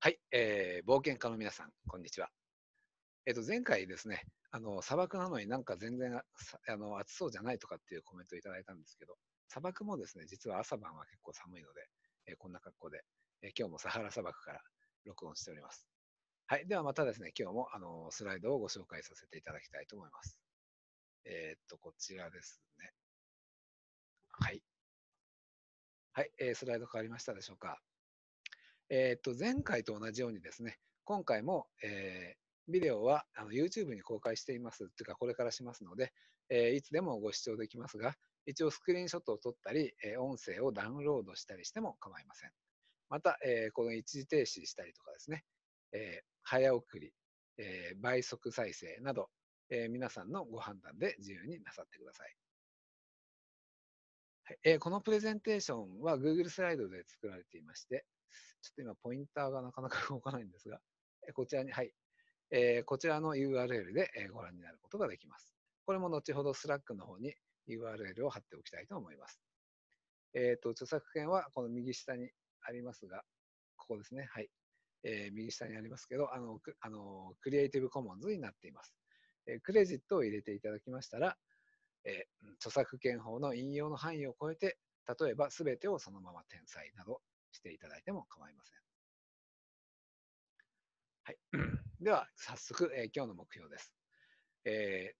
はい、えー、冒険家の皆さん、こんにちは。えっ、ー、と、前回ですね、あの、砂漠なのになんか全然あの暑そうじゃないとかっていうコメントをいただいたんですけど、砂漠もですね、実は朝晩は結構寒いので、えー、こんな格好で、えー、今日もサハラ砂漠から録音しております。はい、ではまたですね、今日もあのスライドをご紹介させていただきたいと思います。えっと、こちらですね。はい。はい、えー、スライド変わりましたでしょうか。えっと、前回と同じようにですね、今回も、えー、ビデオはあの YouTube に公開していますというか、これからしますので、えー、いつでもご視聴できますが、一応スクリーンショットを撮ったり、えー、音声をダウンロードしたりしても構いません。また、えー、この一時停止したりとかですね、えー、早送り、えー、倍速再生など、えー、皆さんのご判断で自由になさってください。はいえー、このプレゼンテーションは Google スライドで作られていまして、ちょっと今ポインターがなかなか動かないんですが、こちらに、はい。えー、こちらの URL でご覧になることができます。これも後ほど Slack の方に URL を貼っておきたいと思います。えっ、ー、と、著作権はこの右下にありますが、ここですね。はい。えー、右下にありますけど、あの、あのクリエイティブコモンズになっています。えクレジットを入れていただきましたら、え著作権法の引用の範囲を超えて、例えば全てをそのまま転載などしていただいても構いません。はい、では、早速、えー、今日の目標です。え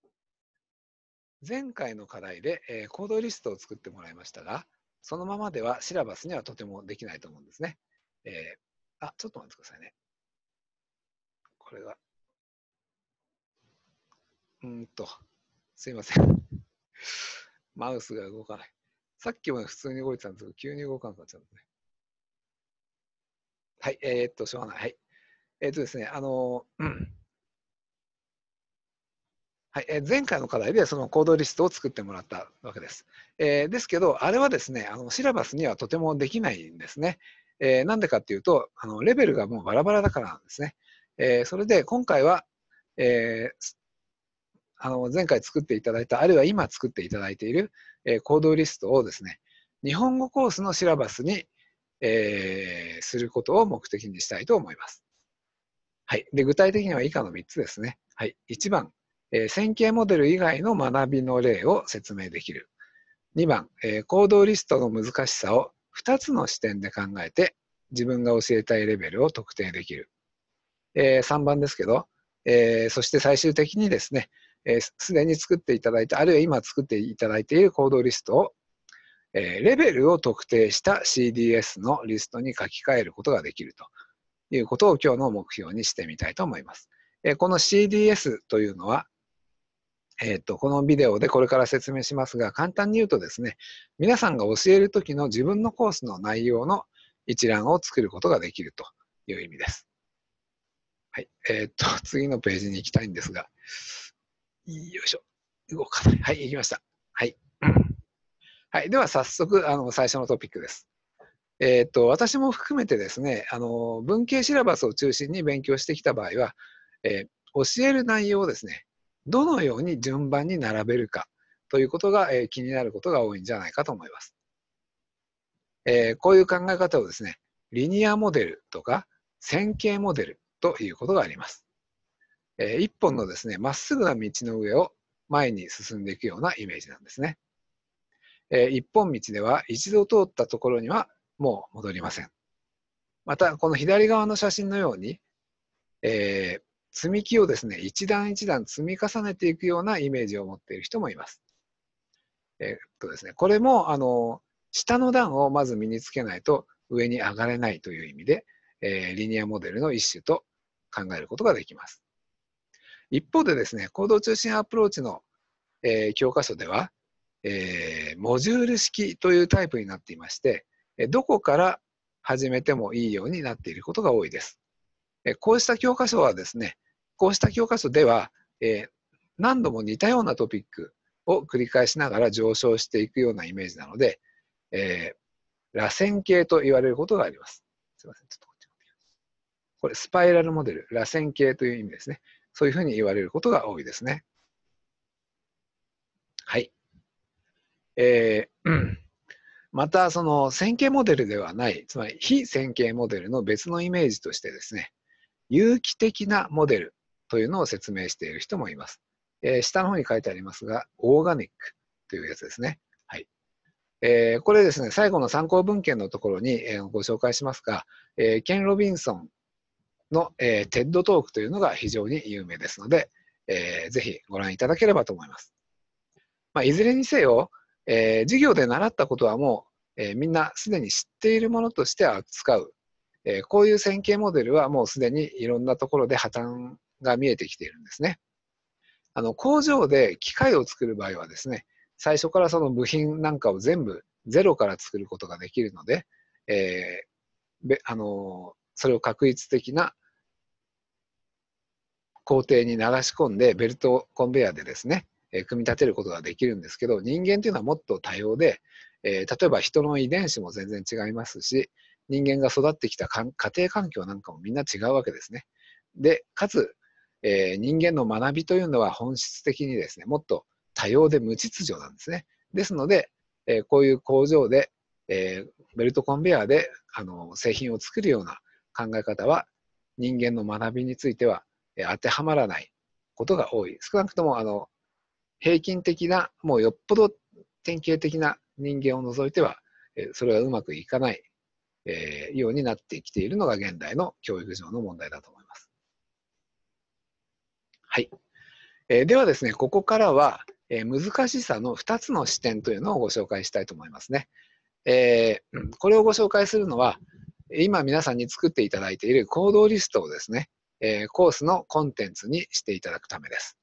ー、前回の課題で、えー、行動リストを作ってもらいましたが、そのままではシラバスにはとてもできないと思うんですね。えー、あ、ちょっと待ってくださいね。これが。うんと、すいません。マウスが動かない。さっきまで普通に動いてたんですけど、急に動かなくなっちゃうんですね。はい、えー、っと、しょうがない。はい。えー、っとですね、あの、うん。はい、え前回の課題でその行動リストを作ってもらったわけです。えー、ですけど、あれはですね、あのシラバスにはとてもできないんですね。えー、なんでかっていうとあの、レベルがもうバラバラだからなんですね。えー、それで今回は、えあの前回作っていただいた、あるいは今作っていただいている、え行動リストをですね、日本語コースのシラバスに、えー、することを目的にしたいと思います。はい。で、具体的には以下の3つですね。はい。1番、えー、線形モデル以外の学びの例を説明できる。2番、えー、行動リストの難しさを2つの視点で考えて自分が教えたいレベルを特定できる。えー、3番ですけど、えー、そして最終的にですね、す、えー、で、に作っていただいた、あるいは今作っていただいている行動リストをえー、レベルを特定した CDS のリストに書き換えることができるということを今日の目標にしてみたいと思います。えー、この CDS というのは、えっ、ー、と、このビデオでこれから説明しますが、簡単に言うとですね、皆さんが教えるときの自分のコースの内容の一覧を作ることができるという意味です。はい。えっ、と、次のページに行きたいんですが、よいしょ。動かない。はい、行きました。はい、では早速あの最初のトピックです。えーと、と私も含めてですねあの文系シラバスを中心に勉強してきた場合は、えー、教える内容をですねどのように順番に並べるかということが、えー、気になることが多いんじゃないかと思います。えー、こういう考え方をですねリニアモデルとか線形モデルということがあります。えー、一本のですねまっすぐな道の上を前に進んでいくようなイメージなんですね。えー、一本道では一度通ったところにはもう戻りません。また、この左側の写真のように、えー、積み木をですね、一段一段積み重ねていくようなイメージを持っている人もいます。えー、っとですね、これも、あの、下の段をまず身につけないと上に上がれないという意味で、えー、リニアモデルの一種と考えることができます。一方でですね、行動中心アプローチの、えー、教科書では、えー、モジュール式というタイプになっていまして、どこから始めてもいいようになっていることが多いです。こうした教科書はですね、こうした教科書では、えー、何度も似たようなトピックを繰り返しながら上昇していくようなイメージなので、えー、螺旋形と言われることがあります。すみません、ちょっとこっち持ってきます。これ、スパイラルモデル、螺旋形という意味ですね。そういうふうに言われることが多いですね。えー、うん、またその線形モデルではないつまり非線形モデルの別のイメージとしてですね有機的なモデルというのを説明している人もいます、えー、下の方に書いてありますがオーガニックというやつですねえー、これですね、最後の参考文献のところに、えー、ご紹介しますが、えー、ケン・ロビンソンの、えー、テッドトークというのが非常に有名ですので、えー、ぜひご覧いただければと思います。まあ、いずれにせよ、えー、授業で習ったことはもう、えー、みんなすでに知っているものとして扱う、えー、こういう線形モデルはもうすでにいろんなところで破綻が見えてきているんですね。あの工場で機械を作る場合はですね最初からその部品なんかを全部ゼロから作ることができるので、えー、あのそれを確率的な工程に流し込んでベルトコンベヤーでですねえ組み立てることができるんですけど、人間っていうのはもっと多様で、えー、例えば人の遺伝子も全然違いますし、人間が育ってきた家庭環境なんかもみんな違うわけですね。で、かつ、えー、人間の学びというのは本質的にですね、もっと多様で無秩序なんですね。ですので、えー、こういう工場で、えベルトコンベヤーであの製品を作るような考え方は人間の学びについては、え当てはまらないことが多い。少なくともあの平均的な、もうよっぽど典型的な人間を除いては、それはうまくいかないようになってきているのが現代の教育上の問題だと思います。はい。ではですね、ここからは難しさの2つの視点というのをご紹介したいと思いますね。えー、これをご紹介するのは、今皆さんに作っていただいている行動リストをですね、えー、コースのコンテンツにしていただくためです。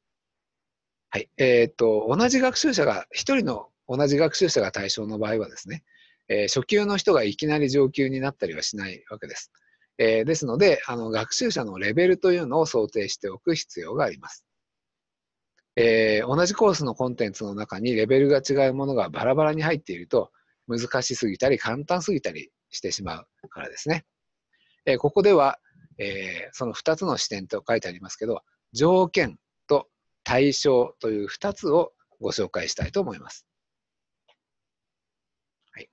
はい。えっ、と、同じ学習者が、1人の同じ学習者が対象の場合はですね、えー、初級の人がいきなり上級になったりはしないわけです。えー、ですのであの、学習者のレベルというのを想定しておく必要があります。えー、同じコースのコンテンツの中にレベルが違うものがバラバラに入っていると、難しすぎたり簡単すぎたりしてしまうからですね。えここでは、えその2つの視点と書いてありますけど、条件対象という2つをご紹介したいと思います。はい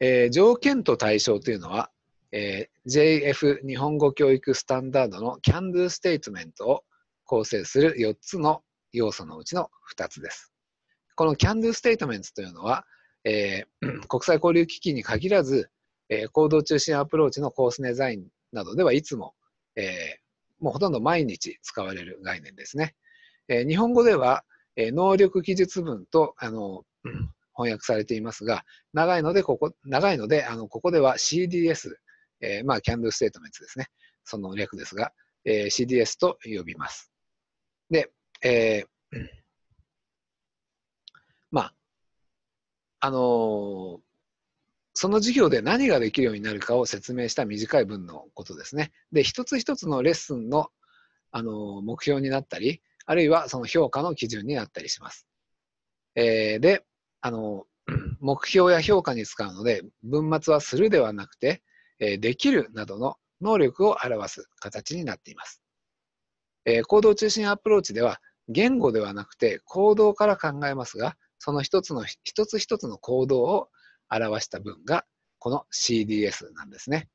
えー、条件と対象というのは、えー、JF 日本語教育スタンダードの CANDO ステートメントを構成する4つの要素のうちの2つです。この CANDO ステートメントというのは、えー、国際交流基金に限らず、えー、行動中心アプローチのコースデザインなどではいつも、えー、もうほとんど毎日使われる概念ですね。えー、日本語では、えー、能力技術文とあの、うん、翻訳されていますが、長いので、ここ長いのであのここでは CDS、えー、まあ、キャンドルステートメントですね。その略ですが、えー、CDS と呼びます。で、えー、まあ、あのその授業で何ができるようになるかを説明した短い文のことですね。で、一つ一つのレッスンのあの目標になったり、あるいはその評価の基準になったりします。えー、で、あの、目標や評価に使うので、文末はするではなくて、えー、できるなどの能力を表す形になっています。えー、行動中心アプローチでは、言語ではなくて行動から考えますが、その一つの、一つ一つの行動を表した文がこの CDS なんですね。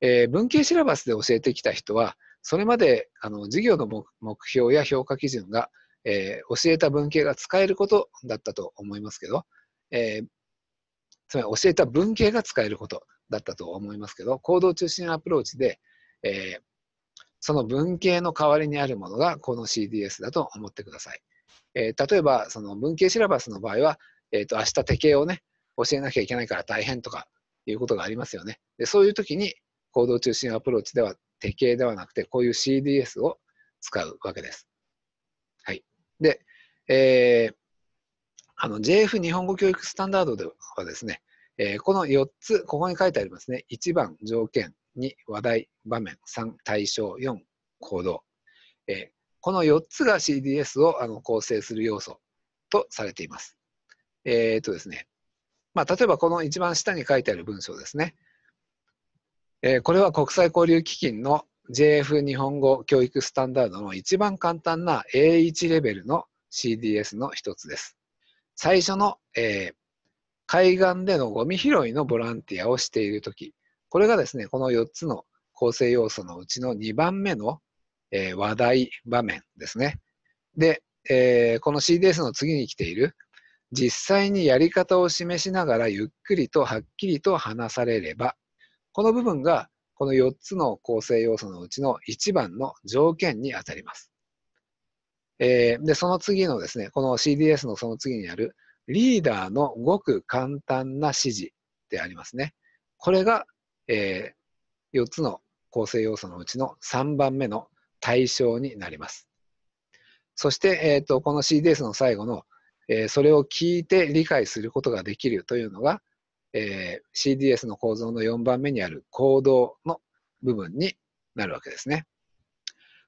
えー、文系シラバスで教えてきた人はそれまであの授業の目標や評価基準が、えー、教えた文系が使えることだったと思いますけど、えー、つまり教えた文系が使えることだったと思いますけど行動中心アプローチで、えー、その文系の代わりにあるものがこの CDS だと思ってください。えー、例えばその文系シラバスの場合は、えーと明日手形をね教えなきゃいけないから大変とかいうことがありますよね。でそういう時に行動中心アプローチでは手形ではなくてこういう CDS を使うわけです。はい、で、えー、あの JF 日本語教育スタンダードではですね、えー、この4つ、ここに書いてありますね。1番、条件。2、話題、場面。3、対象。4、行動。えー、この4つが CDS をあの構成する要素とされています。えっ、とですね、まあ、例えばこの一番下に書いてある文章ですね。えー、これは国際交流基金の JF 日本語教育スタンダードの一番簡単な A1 レベルの CDS の一つです。最初の、えー、海岸でのゴミ拾いのボランティアをしているとき、これがですね、この4つの構成要素のうちの2番目の、えー、話題、場面ですね。で、えー、この CDS の次に来ている実際にやり方を示しながらゆっくりとはっきりと話されれば、この部分がこの4つの構成要素のうちの1番の条件にあたります。えー、で、その次のですね、この CDS のその次にあるリーダーのごく簡単な指示でありますね。これが、えー、4つの構成要素のうちの3番目の対象になります。そして、えーとこの CDS の最後のえそれを聞いて理解することができるというのが、え CDS の構造の4番目にある行動の部分になるわけですね。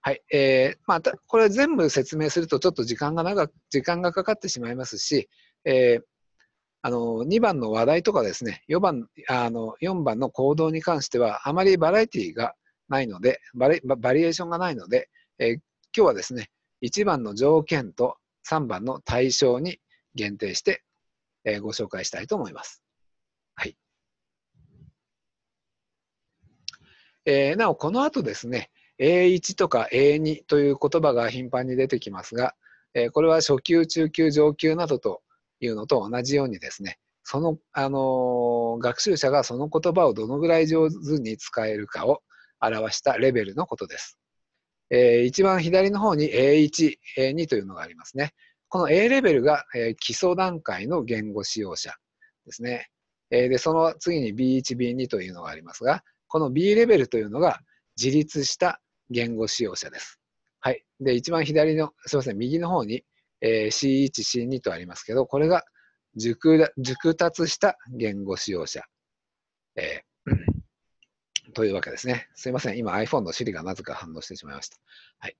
はい。えー、まあ、これ全部説明するとちょっと時間が長時間がかかってしまいますし、えー、あの、2番の話題とかですね、4番、あの、4番の行動に関しては、あまりバラエティがないので、バリエーションがないので、えー、今日はですね、1番の条件と3番の対象に限定して、えご紹介したいと思います。はいえー、なお、この後ですね、A1 とか A2 という言葉が頻繁に出てきますが、えこれは初級、中級、上級などというのと同じようにですね、その、あの学習者がその言葉をどのぐらい上手に使えるかを表したレベルのことです。えー、一番左の方に A1、A2 というのがありますね。この A レベルが、えー、基礎段階の言語使用者ですね。えー、で、その次に B1、B2 というのがありますが、この B レベルというのが自立した言語使用者です。はい。で、一番左の、すみません、右の方に、えー、C1、C2 とありますけど、これが熟熟達した言語使用者。えー、というわけですね。すいません。今 iPhone の Siri がなぜか反応してしまいました。はい。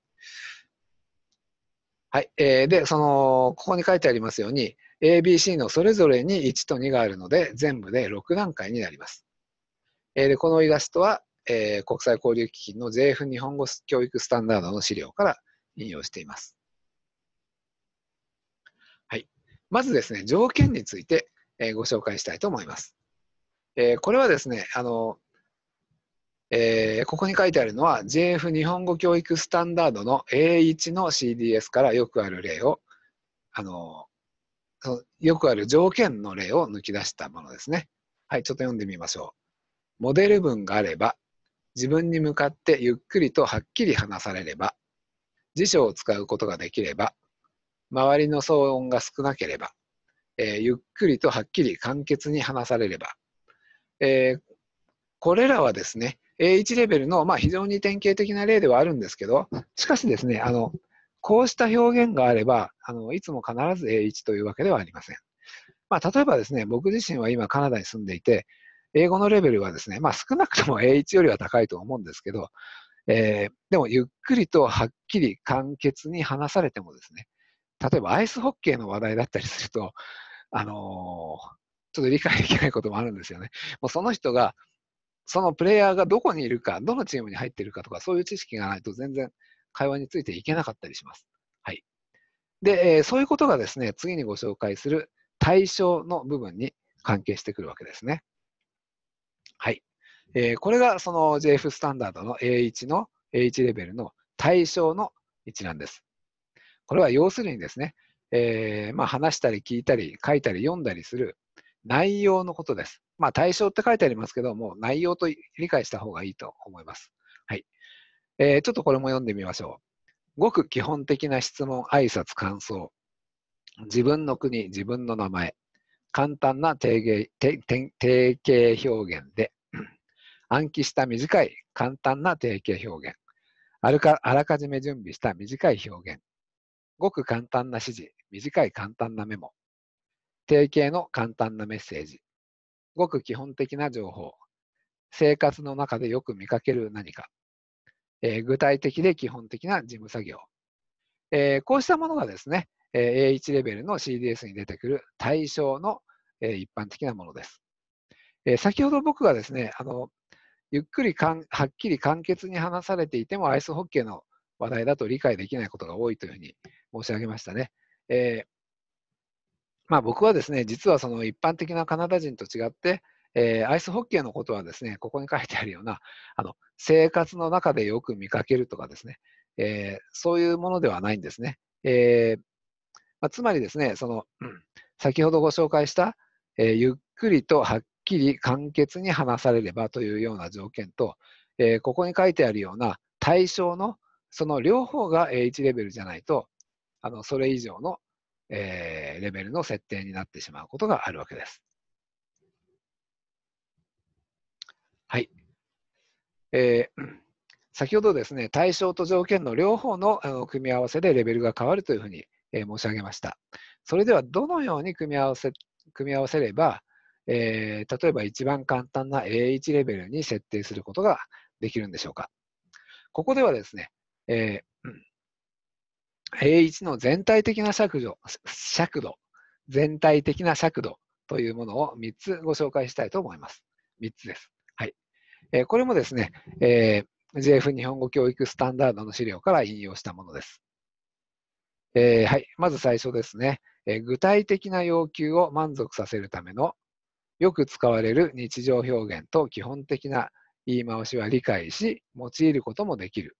はい。えー、で、その、ここに書いてありますように、ABC のそれぞれに1と2があるので、全部で6段階になります。えー、で、このイラストは、えー、国際交流基金の JF 日本語教育スタンダードの資料から引用しています。はい。まずですね、条件について、えー、ご紹介したいと思います。えー、これはですね、あの、えー、ここに書いてあるのは JF 日本語教育スタンダードの A1 の CDS からよくある例を、あのよくある条件の例を抜き出したものですね。はい、ちょっと読んでみましょう。モデル文があれば、自分に向かってゆっくりとはっきり話されれば、辞書を使うことができれば、周りの騒音が少なければ、えー、ゆっくりとはっきり簡潔に話されれば、えー、これらはですね、A1 レベルの、まあ、非常に典型的な例ではあるんですけど、しかしですね、あのこうした表現があればあの、いつも必ず A1 というわけではありません。まあ、例えばですね、僕自身は今カナダに住んでいて、英語のレベルはですね、まあ、少なくとも A1 よりは高いと思うんですけど、えー、でもゆっくりとはっきり簡潔に話されてもですね、例えばアイスホッケーの話題だったりすると、あのー、ちょっと理解できないこともあるんですよね。もうその人がそのプレイヤーがどこにいるか、どのチームに入っているかとか、そういう知識がないと全然会話についていけなかったりします。はい。で、えー、そういうことがですね、次にご紹介する対象の部分に関係してくるわけですね。はい。えー、これがその JF スタンダードの A1 の A1 レベルの対象の一覧です。これは要するにですね、えー、まあ、話したり聞いたり書いたり読んだりする内容のことです。まあ、対象って書いてありますけども、内容と理解した方がいいと思います。はい。えー、ちょっとこれも読んでみましょう。ごく基本的な質問、挨拶、感想。自分の国、自分の名前。簡単な定型定型表現で。暗記した短い簡単な定型表現あるか。あらかじめ準備した短い表現。ごく簡単な指示。短い簡単なメモ。定型の簡単なメッセージ。ごく基本的な情報、生活の中でよく見かける何か、えー、具体的で基本的な事務作業、えー、こうしたものがですね、えー、A1 レベルの CDS に出てくる対象の、えー、一般的なものです。えー、先ほど僕がですね、あのゆっくりかんはっきり簡潔に話されていてもアイスホッケーの話題だと理解できないことが多いというふうに申し上げましたね。えーまあ、僕はですね、実はその一般的なカナダ人と違って、えー、アイスホッケーのことはですね、ここに書いてあるような、あの生活の中でよく見かけるとかですね、えー、そういうものではないんですね。えー、まあ、つまりですね、その、うん、先ほどご紹介した、えゆっくりとはっきり簡潔に話されればというような条件と、えここに書いてあるような対象のその両方が H 1レベルじゃないと、あのそれ以上のえー、レベルの設定になってしまうことがあるわけです。はい。えー、先ほどですね、対象と条件の両方の組み合わせでレベルが変わるというふうに申し上げました。それではどのように組み合わせ組み合わせれば、えー、例えば一番簡単な A1 レベルに設定することができるんでしょうか。ここではですね、えー、平一の全体的な尺度尺度、全体的な尺度というものを3つご紹介したいと思います。3つです。はい。えー、これもですね、えー、JF 日本語教育スタンダードの資料から引用したものです。えー、はい。まず最初ですね、えー、具体的な要求を満足させるためのよく使われる日常表現と基本的な言い回しは理解し、用いることもできる。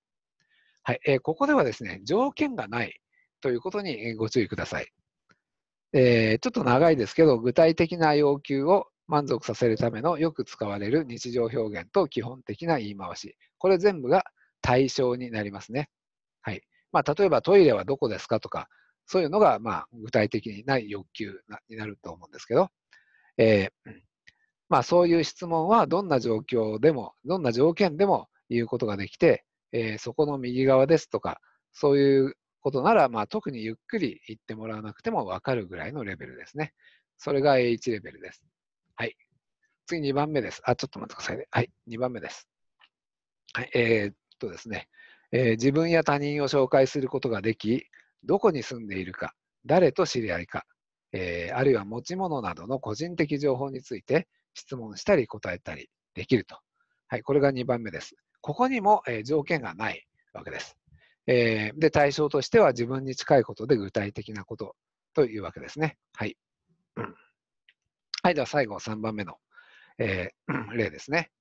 はい、えー、ここではですね、条件がないということにご注意ください。えー、ちょっと長いですけど、具体的な要求を満足させるためのよく使われる日常表現と基本的な言い回し。これ全部が対象になりますね。はい。まあ、例えばトイレはどこですかとか、そういうのが、まあ、具体的にない欲求になると思うんですけど、えー、まあ、そういう質問はどんな状況でも、どんな条件でも言うことができて、えー、そこの右側ですとか、そういうことなら、まあ、特にゆっくり言ってもらわなくても分かるぐらいのレベルですね。それが A1 レベルです。はい。次2番目です。あ、ちょっと待ってくださいね。はい、2番目です。はい、えー、っとですね、えー、自分や他人を紹介することができ、どこに住んでいるか、誰と知り合いか、えー、あるいは持ち物などの個人的情報について質問したり答えたりできると。はい、これが2番目です。ここにも、え条件がないわけです。えで、対象としては自分に近いことで具体的なことというわけですね。はい。うん、はい、では最後3番目の、えー、例ですね。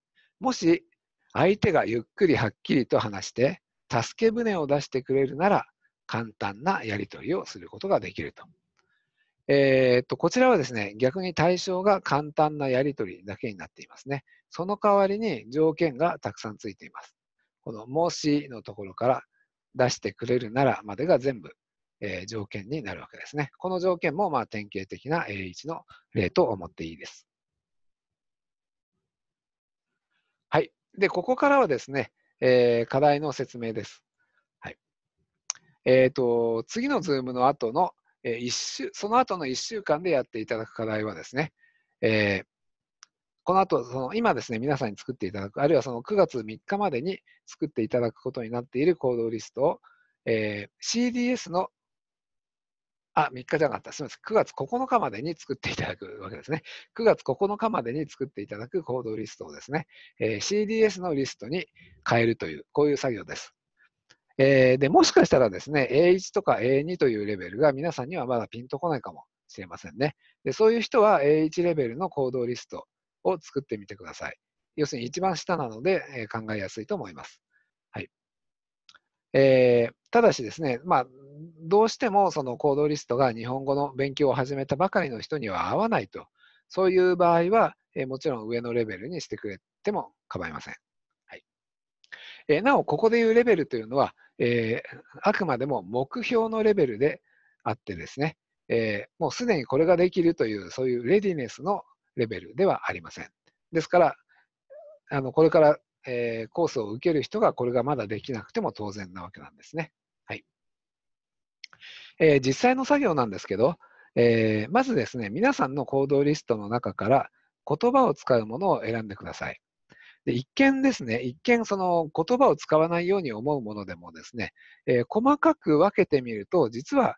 もし相手がゆっくりはっきりと話して、助け舟を出してくれるなら、簡単なやり取りをすることができると。えー、っと、こちらはですね、逆に対象が簡単なやり取りだけになっていますね。その代わりに条件がたくさんついています。このもしのところから出してくれるならまでが全部、えー、条件になるわけですね。この条件もまあ典型的な A1 の例と思っていいです。はい。で、ここからはですね、えー、課題の説明です。はい。えっ、ー、と、次のズームの後のえー、週その後の1週間でやっていただく課題はですね、えー、この後その今ですね、皆さんに作っていただく、あるいはその9月3日までに作っていただくことになっている行動リストを、えー、CDS のあ、3日じゃなかった。すみません。9月9日までに作っていただくわけですね。9月9日までに作っていただく行動リストをですね、えー、CDS のリストに変えるという、こういう作業です。えー、で、もしかしたらですね、A1 とか A2 というレベルが皆さんにはまだピンとこないかもしれませんね。で、そういう人は A1 レベルの行動リストを作ってみてください。要するに一番下なので、えー、考えやすいと思います。はい。えー、ただしですね、まあ、どうしてもその行動リストが日本語の勉強を始めたばかりの人には合わないと、そういう場合は、えー、もちろん上のレベルにしてくれても構いません。えなお、ここでいうレベルというのは、えー、あくまでも目標のレベルであってですね、えー、もうすでにこれができるという、そういうレディネスのレベルではありません。ですから、あのこれから、えー、コースを受ける人がこれがまだできなくても当然なわけなんですね。はいえー、実際の作業なんですけど、えまずですね、皆さんの行動リストの中から言葉を使うものを選んでください。で一見ですね、一見その言葉を使わないように思うものでもですね、えー、細かく分けてみると、実は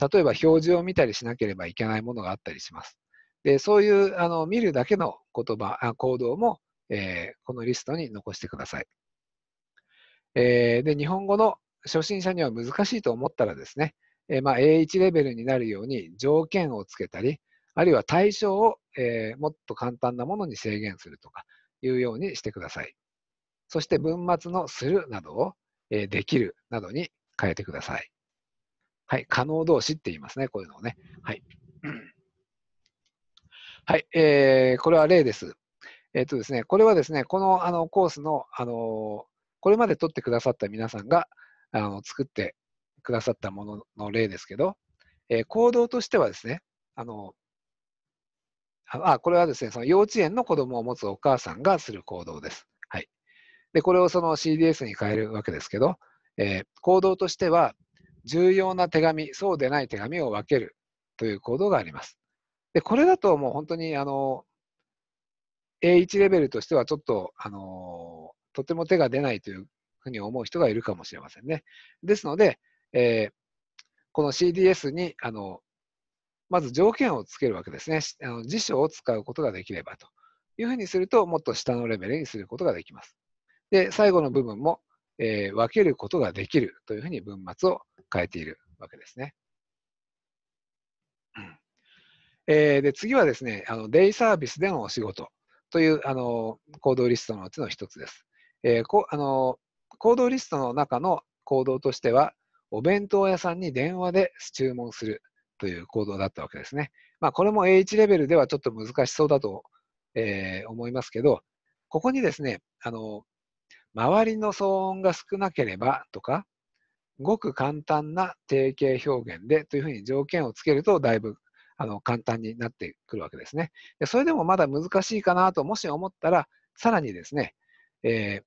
例えば表示を見たりしなければいけないものがあったりします。でそういうあの見るだけの言葉あ、行動も、えー、このリストに残してください。えー、で日本語の初心者には難しいと思ったらですね、えー、まあ、A1 レベルになるように条件をつけたり、あるいは対象を、えー、もっと簡単なものに制限するとか、いうようにしてください。そして文末のするなどを、えー、できるなどに変えてください。はい、可能動詞って言いますね、こういうのをね。はい。はい、えー、これは例です。えっ、ー、とですね、これはですね、このあのコースの、あのー、これまで取ってくださった皆さんがあの作ってくださったものの例ですけど、えー、行動としてはですね、あのあ、これはですね、その幼稚園の子供を持つお母さんがする行動です。はい。で、これをその CDS に変えるわけですけど、えー、行動としては、重要な手紙、そうでない手紙を分けるという行動があります。で、これだともう本当に、あの、A1 レベルとしてはちょっと、あの、とても手が出ないというふうに思う人がいるかもしれませんね。ですので、えー、この CDS に、あの、まず条件をつけるわけですね。あの辞書を使うことができればというふうにすると、もっと下のレベルにすることができます。で、最後の部分も、えー、分けることができるというふうに文末を変えているわけですね。えー、で次はですねあの、デイサービスでのお仕事というあの行動リストのうちの一つです。えー、こあの行動リストの中の行動としては、お弁当屋さんに電話で注文するという行動だったわけですね。まあ、これも a レベルではちょっと難しそうだと、えー、思いますけど、ここにですね、あの、周りの騒音が少なければとか、ごく簡単な定型表現でというふうに条件をつけると、だいぶあの簡単になってくるわけですねで。それでもまだ難しいかなと、もし思ったら、さらにですね、えー、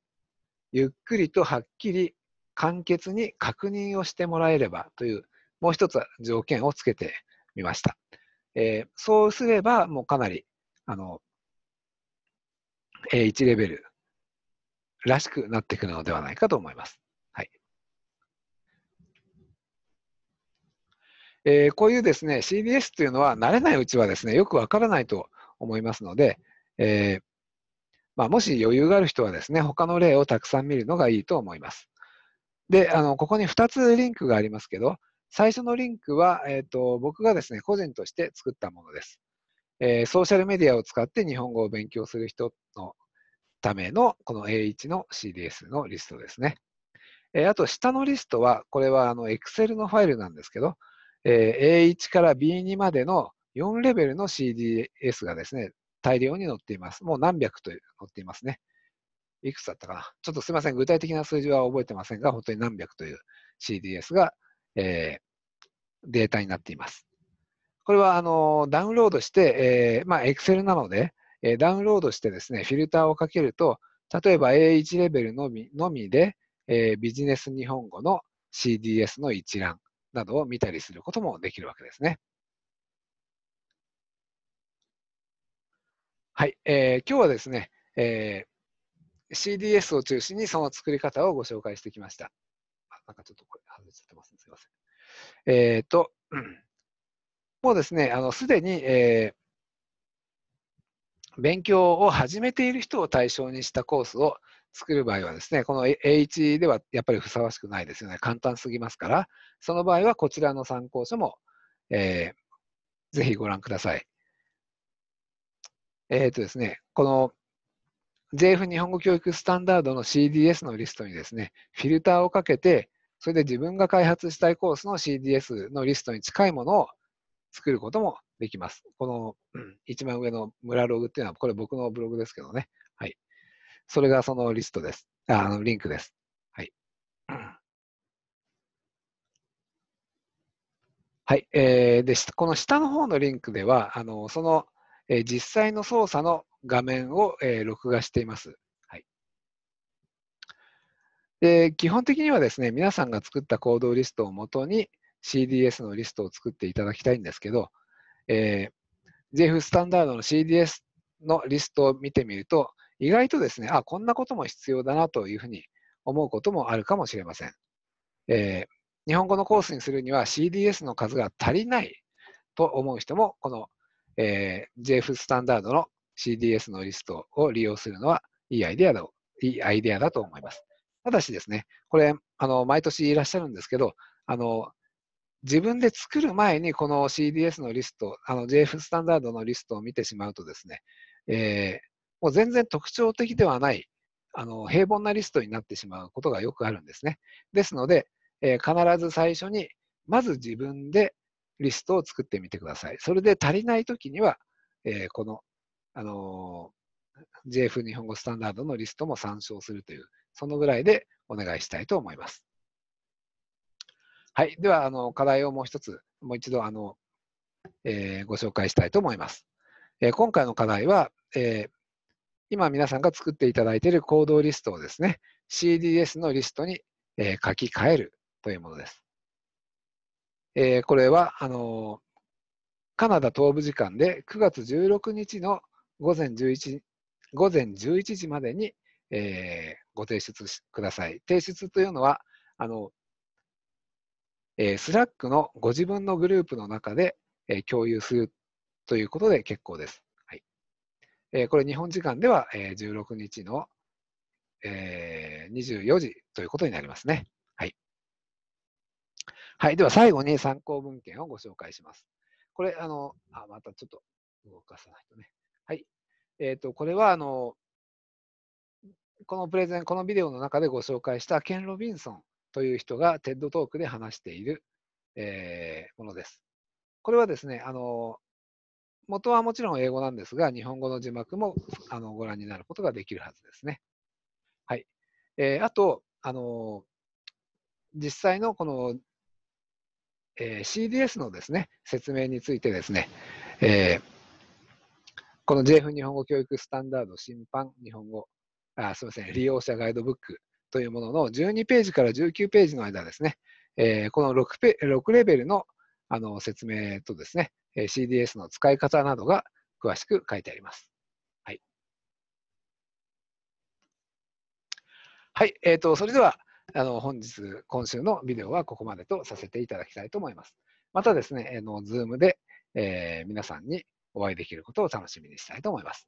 ゆっくりとはっきり簡潔に確認をしてもらえればというもう一つ条件をつけてみました。えー、そうすれば、もうかなり、あの、A1 レベルらしくなってくるのではないかと思います。はい。えー、こういうですね、CDS というのは慣れないうちはですね、よくわからないと思いますので、えー、まあ、もし余裕がある人はですね、他の例をたくさん見るのがいいと思います。で、あのここに2つリンクがありますけど、最初のリンクは、えーと、僕がですね、個人として作ったものです、えー、ソーシャルメディアを使って日本語を勉強する人のためのこの A1 の CDS のリストですね。えー、あと下のリストは、これはあの Excel のファイルなんですけど、えー、A1 から B2 までの4レベルの CDS がですね、大量に載っています。もう何百と載っていますね。いくつだったかなちょっとすいません。具体的な数字は覚えてませんが、本当に何百という CDS がえー、データになっています。これはあのダウンロードして、えー、まあ、Excel なので、えダウンロードしてですね、フィルターをかけると、例えば A1 レベルのみのみで、えビジネス日本語の CDS の一覧などを見たりすることもできるわけですね。はい、えー、今日はですね、えー、CDS を中心にその作り方をご紹介してきました。なんかちょっとこれちゃってます、ね、すません。えっ、ー、と、もうですね、あのすでに、えー、勉強を始めている人を対象にしたコースを作る場合はですね、この A1 ではやっぱりふさわしくないですよね。簡単すぎますから、その場合はこちらの参考書も、えー、ぜひご覧ください。えっ、ー、とですね、この JF 日本語教育スタンダードの CDS のリストにですね、フィルターをかけて、それで自分が開発したいコースの CDS のリストに近いものを作ることもできます。この一番上の村ログっていうのは、これ僕のブログですけどね。はい。それがそのリストです。あの、リンクです。はい。はい。えー、で、この下の方のリンクでは、あの、その、えー、実際の操作の画面を、えー、録画しています。で基本的にはですね、皆さんが作った行動リストをもとに CDS のリストを作っていただきたいんですけど、えー、JF スタンダードの CDS のリストを見てみると、意外とですね、あ、こんなことも必要だなというふうに思うこともあるかもしれません。えー、日本語のコースにするには CDS の数が足りないと思う人も、この、えー、JF スタンダードの CDS のリストを利用するのはいいアイデアだいいアイデアだと思います。ただしですね、これ、あの毎年いらっしゃるんですけど、あの自分で作る前にこの CDS のリスト、JF スタンダードのリストを見てしまうとですね、えー、もう全然特徴的ではないあの平凡なリストになってしまうことがよくあるんですね。ですので、えー、必ず最初にまず自分でリストを作ってみてください。それで足りないときには、えー、この、あのー、JF 日本語スタンダードのリストも参照するというそのぐらいでお願いしたいと思います。はい。では、あの、課題をもう一つ、もう一度、あの、えー、ご紹介したいと思います。えー、今回の課題は、えー、今皆さんが作っていただいている行動リストをですね、CDS のリストに、え書き換えるというものです。えこれは、あのカナダ東部時間で9月16日の午前11午前11時までにえー、ご提出ください。提出というのは、あの、えー、スラックのご自分のグループの中で、えー、共有するということで結構です。はいえー、これ日本時間では、えー、16日の、えー、24時ということになりますね。はい。はい。では最後に参考文献をご紹介します。これ、あの、あまたちょっと動かさないとね。はい。えっ、ー、と、これは、あの、このプレゼン、このビデオの中でご紹介したケン・ロビンソンという人が TED トークで話している、えー、ものです。これはですね、あの、元はもちろん英語なんですが、日本語の字幕もあのご覧になることができるはずですね。はい。えー、あと、あの、実際のこの、えー、CDS のですね、説明についてですね、えー、この JF 日本語教育スタンダード審判日本語あすみません、利用者ガイドブックというものの12ページから19ページの間ですね、えー、この 6, ペ6レベルのあの説明とですね、CDS の使い方などが詳しく書いてあります。はい。はい、えーと、それではあの本日、今週のビデオはここまでとさせていただきたいと思います。またですね、えー、ので、えー、皆さんにお会いできることを楽しみにしたいと思います。